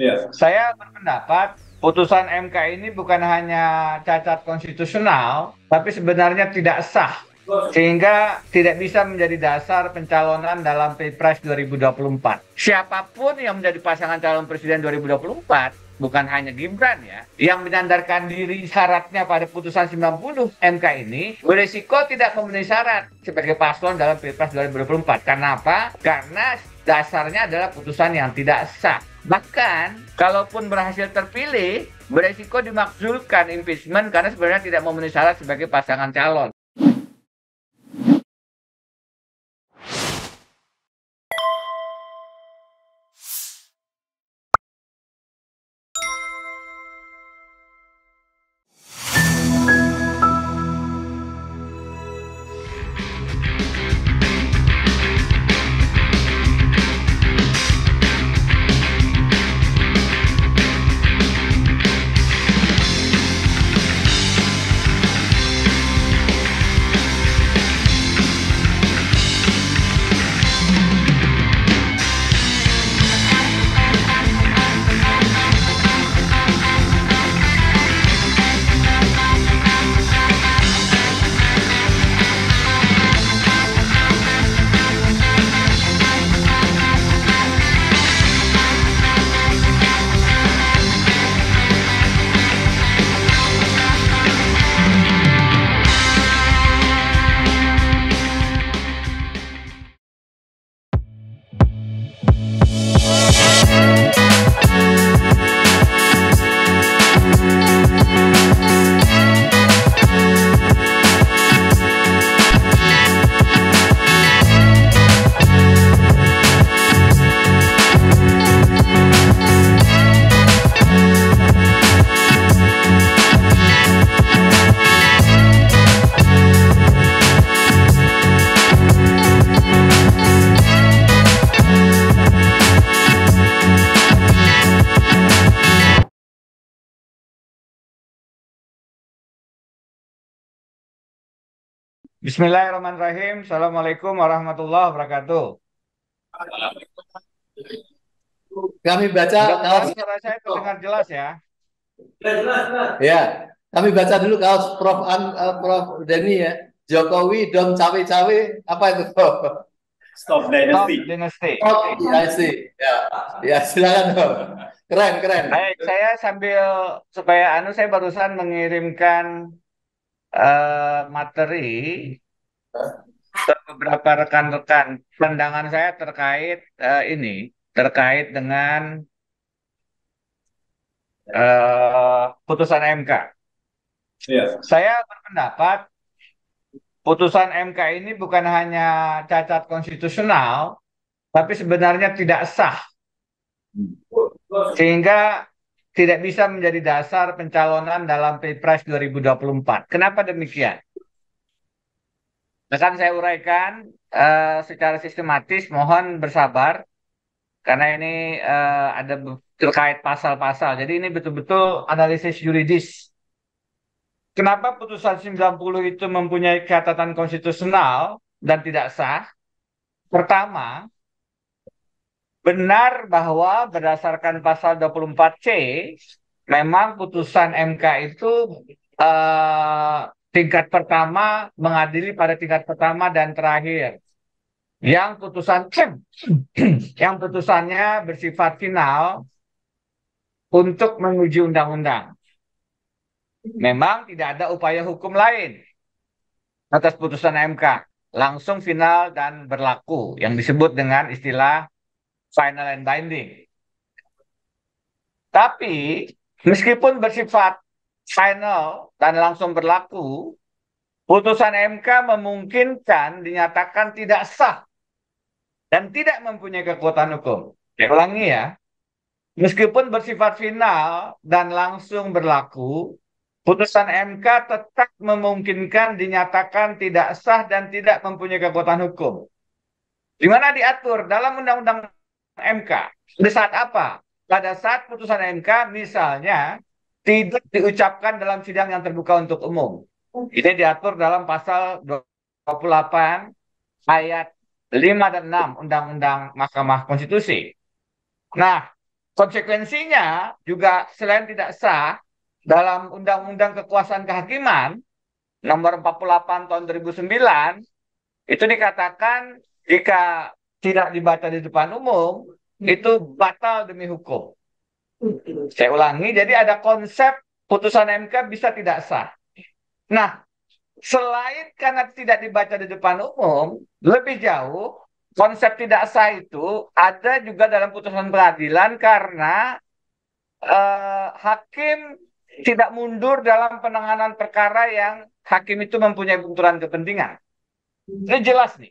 Ya. Saya berpendapat putusan MK ini bukan hanya cacat konstitusional, tapi sebenarnya tidak sah sehingga tidak bisa menjadi dasar pencalonan dalam Pilpres 2024. Siapapun yang menjadi pasangan calon presiden 2024 bukan hanya Gibran ya, yang menyandarkan diri syaratnya pada putusan 90 MK ini berisiko tidak memenuhi syarat sebagai paslon dalam Pilpres 2024. Kenapa? Karena dasarnya adalah putusan yang tidak sah. Bahkan, kalaupun berhasil terpilih, beresiko dimakzulkan impeachment karena sebenarnya tidak memenuhi syarat sebagai pasangan calon. Bismillahirrahmanirrahim. Assalamualaikum warahmatullahi wabarakatuh. Kami baca kaos suara saya terdengar jelas ya. Ya, kami baca dulu kalau Prof An, uh, Prof Denny ya. Jokowi dom cawe-cawe apa itu? Stop Dynasty. Stop Dynasty. Stop Dynasty. Ya, ya silakan Prof. Keren, keren. Baik, saya sambil supaya anu saya barusan mengirimkan Eh, materi ke beberapa rekan-rekan. Pandangan saya terkait uh, ini, terkait dengan uh, putusan MK. Ya. Saya berpendapat putusan MK ini bukan hanya cacat konstitusional, tapi sebenarnya tidak sah. Hmm. Sehingga tidak bisa menjadi dasar pencalonan dalam Pilpres 2024. Kenapa demikian? Akan nah, saya uraikan uh, secara sistematis, mohon bersabar karena ini uh, ada terkait pasal-pasal. Jadi ini betul-betul analisis yuridis. Kenapa putusan 90 itu mempunyai catatan konstitusional dan tidak sah? Pertama, benar bahwa berdasarkan pasal 24C memang putusan MK itu eh, tingkat pertama mengadili pada tingkat pertama dan terakhir. Yang putusan yang putusannya bersifat final untuk menguji undang-undang. Memang tidak ada upaya hukum lain atas putusan MK, langsung final dan berlaku yang disebut dengan istilah final and binding. Tapi meskipun bersifat final dan langsung berlaku, putusan MK memungkinkan dinyatakan tidak sah dan tidak mempunyai kekuatan hukum. Saya ulangi ya, meskipun bersifat final dan langsung berlaku, putusan MK tetap memungkinkan dinyatakan tidak sah dan tidak mempunyai kekuatan hukum. Di mana diatur dalam Undang-Undang MK. Di saat apa? Pada saat putusan MK misalnya tidak diucapkan dalam sidang yang terbuka untuk umum. Ini diatur dalam pasal 28 ayat 5 dan 6 Undang-Undang Mahkamah Konstitusi. Nah, konsekuensinya juga selain tidak sah dalam Undang-Undang Kekuasaan Kehakiman nomor 48 tahun 2009 itu dikatakan jika tidak dibaca di depan umum hmm. itu batal demi hukum. Saya ulangi, jadi ada konsep putusan MK bisa tidak sah. Nah, selain karena tidak dibaca di depan umum, lebih jauh konsep tidak sah itu ada juga dalam putusan peradilan karena eh, hakim tidak mundur dalam penanganan perkara yang hakim itu mempunyai benturan kepentingan. Ini jelas nih.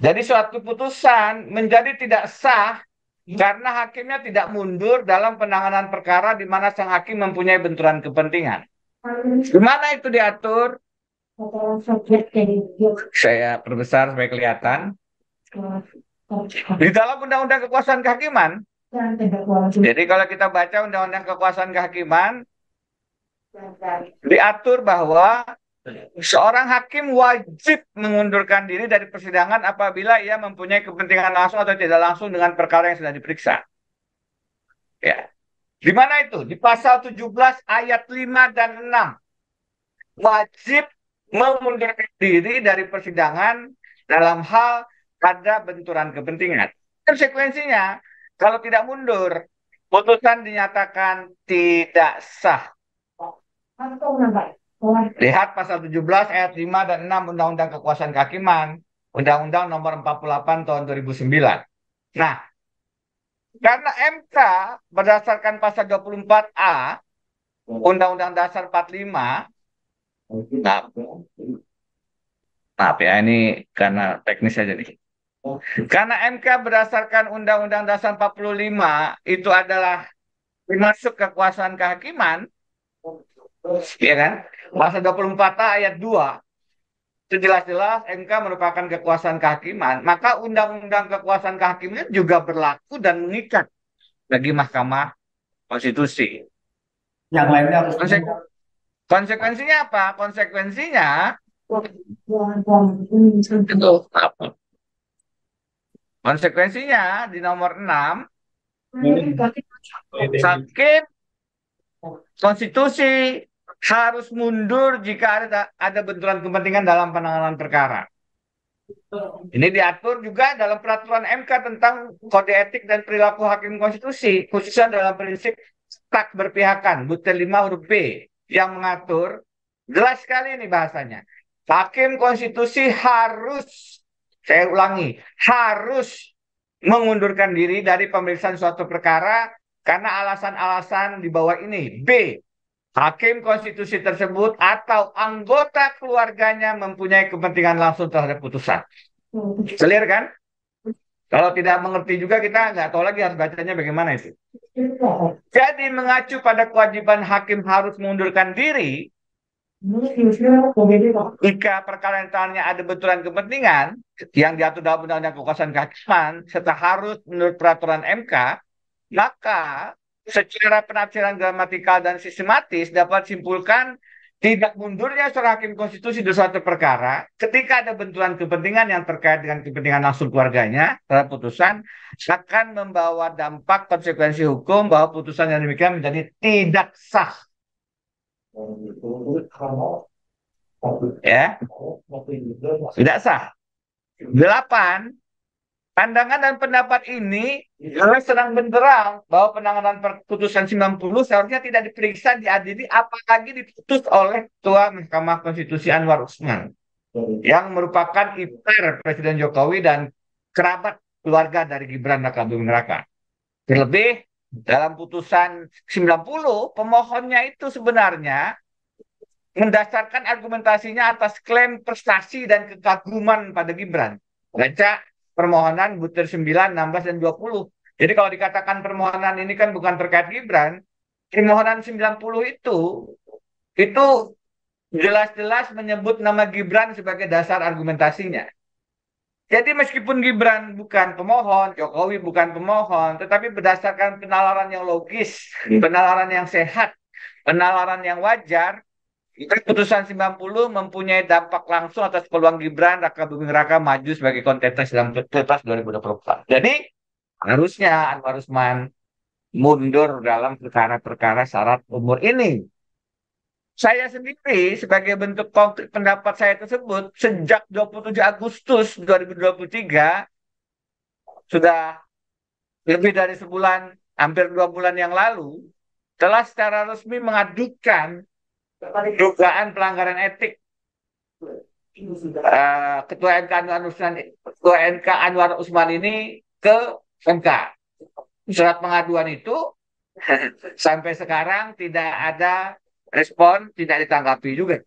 Jadi suatu putusan menjadi tidak sah karena hakimnya tidak mundur dalam penanganan perkara di mana sang hakim mempunyai benturan kepentingan. Gimana itu diatur? Saya perbesar supaya kelihatan. Di dalam Undang-Undang Kekuasaan Kehakiman. Jadi kalau kita baca Undang-Undang Kekuasaan Kehakiman, diatur bahwa Seorang hakim wajib mengundurkan diri dari persidangan apabila ia mempunyai kepentingan langsung atau tidak langsung dengan perkara yang sudah diperiksa. Ya. Di mana itu? Di pasal 17 ayat 5 dan 6. Wajib mengundurkan diri dari persidangan dalam hal ada benturan kepentingan. Konsekuensinya, kalau tidak mundur, putusan dinyatakan tidak sah. Oh, Lihat pasal 17 ayat 5 dan 6 Undang-Undang Kekuasaan Kehakiman, Undang-Undang nomor 48 tahun 2009. Nah, karena MK berdasarkan pasal 24A Undang-Undang Dasar 45 nah, Maaf ya, ini karena teknis aja nih. Karena MK berdasarkan Undang-Undang Dasar 45 itu adalah masuk kekuasaan kehakiman, ya kan? Pasal 24 empat ayat 2 itu jelas-jelas MK merupakan kekuasaan kehakiman, maka undang-undang kekuasaan kehakiman juga berlaku dan mengikat bagi Mahkamah Konstitusi. Yang lainnya harus Konse konsekuensinya apa? Konsekuensinya Konsekuensinya di nomor 6 sakit oh. konstitusi harus mundur jika ada ada benturan kepentingan dalam penanganan perkara. Ini diatur juga dalam peraturan MK tentang kode etik dan perilaku hakim konstitusi, khususnya dalam prinsip tak berpihakan, butir lima huruf B yang mengatur jelas sekali ini bahasanya. Hakim konstitusi harus saya ulangi, harus mengundurkan diri dari pemeriksaan suatu perkara karena alasan-alasan di bawah ini. B hakim konstitusi tersebut atau anggota keluarganya mempunyai kepentingan langsung terhadap putusan. Clear kan? Kalau tidak mengerti juga kita nggak tahu lagi harus bacanya bagaimana itu. Jadi mengacu pada kewajiban hakim harus mengundurkan diri jika perkara yang ada benturan kepentingan yang diatur dalam undang-undang kekuasaan kehakiman serta harus menurut peraturan MK, maka secara penafsiran gramatikal dan sistematis dapat simpulkan tidak mundurnya seorang hakim konstitusi di suatu perkara ketika ada benturan kepentingan yang terkait dengan kepentingan langsung keluarganya terhadap putusan akan membawa dampak konsekuensi hukum bahwa putusan yang demikian menjadi tidak sah. Ya, tidak sah. Delapan, Pandangan dan pendapat ini iya. jelas sedang benderang bahwa penanganan putusan 90 seharusnya tidak diperiksa, diadili, apalagi diputus oleh Ketua Mahkamah Konstitusi Anwar Usman yang merupakan ipar Presiden Jokowi dan kerabat keluarga dari Gibran Raka Neraka. Raka. Terlebih dalam putusan 90 pemohonnya itu sebenarnya mendasarkan argumentasinya atas klaim prestasi dan kekaguman pada Gibran. Baca permohonan butir 9, 16, dan 20. Jadi kalau dikatakan permohonan ini kan bukan terkait Gibran, permohonan 90 itu, itu jelas-jelas menyebut nama Gibran sebagai dasar argumentasinya. Jadi meskipun Gibran bukan pemohon, Jokowi bukan pemohon, tetapi berdasarkan penalaran yang logis, hmm. penalaran yang sehat, penalaran yang wajar, Keputusan 90 mempunyai dampak langsung atas peluang Gibran Raka Buming Raka maju sebagai kontestan dalam Pilpres 2024. Jadi harusnya Anwar Usman mundur dalam perkara-perkara syarat umur ini. Saya sendiri sebagai bentuk konkret pendapat saya tersebut sejak 27 Agustus 2023 sudah lebih dari sebulan, hampir dua bulan yang lalu telah secara resmi mengadukan dugaan pelanggaran etik eh, ketua NK Anwar Usman ketua NK Anwar Usman ini ke MK surat pengaduan itu sampai sekarang tidak ada respon tidak ditanggapi juga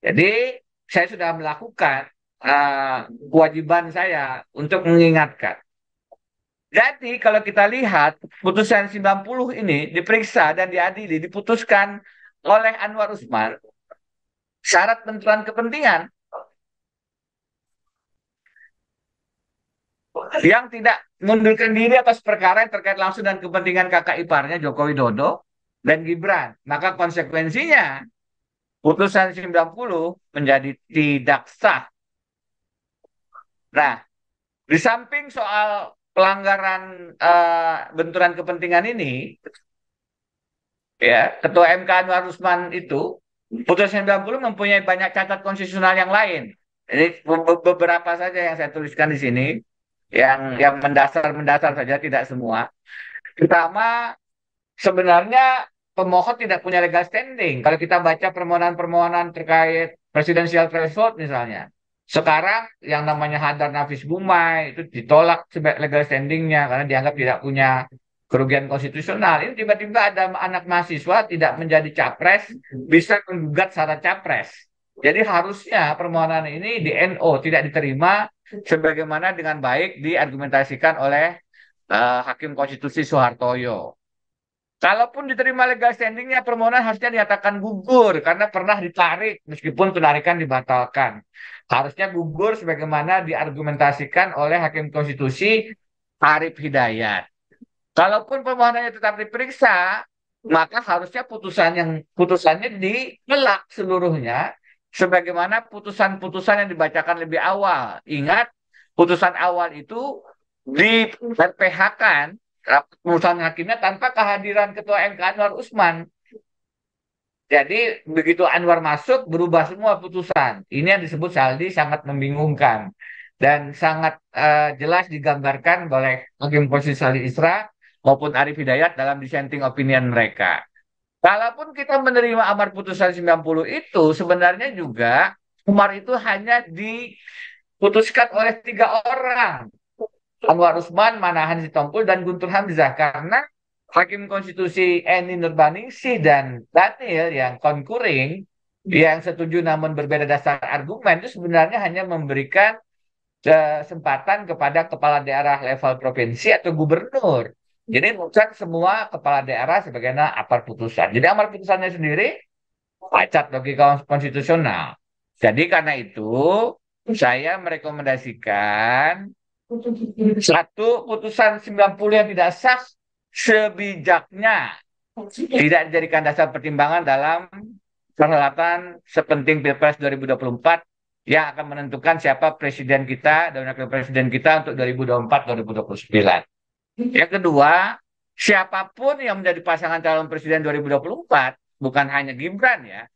jadi saya sudah melakukan eh, kewajiban saya untuk mengingatkan jadi kalau kita lihat putusan 90 ini diperiksa dan diadili diputuskan oleh Anwar Usman syarat benturan kepentingan yang tidak mundurkan diri atas perkara yang terkait langsung dengan kepentingan kakak iparnya Joko Widodo dan Gibran. Maka konsekuensinya putusan 90 menjadi tidak sah. Nah, di samping soal pelanggaran uh, benturan kepentingan ini, ya ketua MK Anwar Usman itu putusan 90 mempunyai banyak cacat konstitusional yang lain. Ini beberapa saja yang saya tuliskan di sini yang yang mendasar mendasar saja tidak semua. Pertama sebenarnya pemohon tidak punya legal standing. Kalau kita baca permohonan-permohonan terkait presidensial threshold misalnya, sekarang yang namanya Hadar Nafis Bumai itu ditolak legal standingnya karena dianggap tidak punya kerugian konstitusional ini tiba-tiba ada anak mahasiswa tidak menjadi capres bisa menggugat syarat capres jadi harusnya permohonan ini di NO tidak diterima sebagaimana dengan baik diargumentasikan oleh uh, Hakim Konstitusi Soehartoyo Kalaupun diterima legal standingnya, permohonan harusnya dinyatakan gugur karena pernah ditarik meskipun penarikan dibatalkan. Harusnya gugur sebagaimana diargumentasikan oleh Hakim Konstitusi Arif Hidayat. Kalaupun permohonannya tetap diperiksa, hmm. maka harusnya putusan yang putusannya dikelak seluruhnya sebagaimana putusan-putusan yang dibacakan lebih awal. Ingat, putusan awal itu di PHK kan putusan hakimnya tanpa kehadiran ketua MK Anwar Usman. Jadi begitu Anwar masuk berubah semua putusan. Ini yang disebut Saldi sangat membingungkan dan sangat uh, jelas digambarkan oleh Hakim Posisi Saldi Isra maupun Arief Hidayat dalam dissenting opinion mereka. Kalaupun kita menerima amar putusan 90 itu sebenarnya juga Umar itu hanya diputuskan oleh tiga orang. Anwar Usman, Manahan Sitompul, dan Guntur Hamzah. Karena Hakim Konstitusi Eni Nurbaningsih dan Daniel yang konkuring yang setuju namun berbeda dasar argumen itu sebenarnya hanya memberikan eh, kesempatan kepada kepala daerah level provinsi atau gubernur jadi bukan semua kepala daerah sebagaimana amar putusan. Jadi amar putusannya sendiri pacat logika konstitusional. Jadi karena itu saya merekomendasikan satu putusan 90 yang tidak sah sebijaknya tidak dijadikan dasar pertimbangan dalam perhelatan sepenting Pilpres 2024 yang akan menentukan siapa presiden kita dan wakil presiden kita untuk 2024-2029. Yang kedua, siapapun yang menjadi pasangan calon presiden 2024, bukan hanya Gibran ya,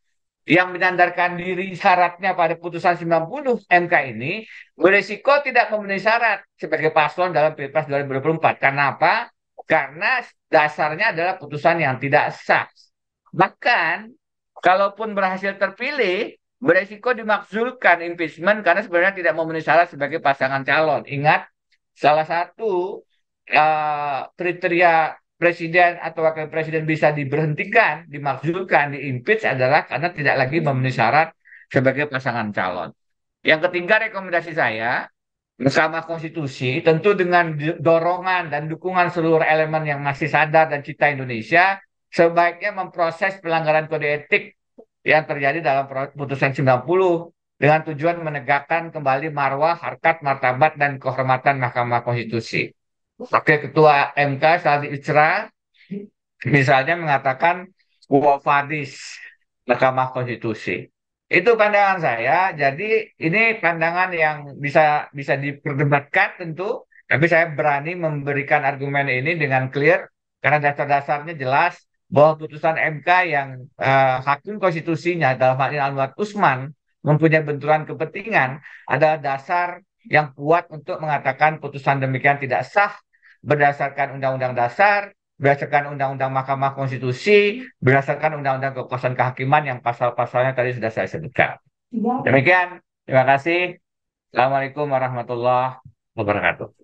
yang menandarkan diri syaratnya pada putusan 90 MK ini, berisiko tidak memenuhi syarat sebagai paslon dalam Pilpres 2024. Karena apa? Karena dasarnya adalah putusan yang tidak sah. Bahkan, kalaupun berhasil terpilih, beresiko dimaksudkan impeachment karena sebenarnya tidak memenuhi syarat sebagai pasangan calon. Ingat, salah satu uh, kriteria presiden atau wakil presiden bisa diberhentikan, dimaksudkan, diimpeach adalah karena tidak lagi memenuhi syarat sebagai pasangan calon. Yang ketiga rekomendasi saya, bersama Konstitusi tentu dengan dorongan dan dukungan seluruh elemen yang masih sadar dan cita Indonesia, sebaiknya memproses pelanggaran kode etik yang terjadi dalam putusan 90 dengan tujuan menegakkan kembali marwah, harkat, martabat, dan kehormatan Mahkamah Konstitusi sebagai Ketua MK saat Isra misalnya mengatakan wafadis Mahkamah Konstitusi. Itu pandangan saya. Jadi ini pandangan yang bisa bisa diperdebatkan tentu, tapi saya berani memberikan argumen ini dengan clear karena dasar-dasarnya jelas bahwa putusan MK yang eh, hakim konstitusinya dalam hal ini Anwar Usman mempunyai benturan kepentingan adalah dasar yang kuat untuk mengatakan putusan demikian tidak sah berdasarkan Undang-Undang Dasar, berdasarkan Undang-Undang Mahkamah Konstitusi, berdasarkan Undang-Undang Kekuasaan Kehakiman yang pasal-pasalnya tadi sudah saya sebutkan. Demikian, terima kasih. Assalamualaikum warahmatullahi wabarakatuh.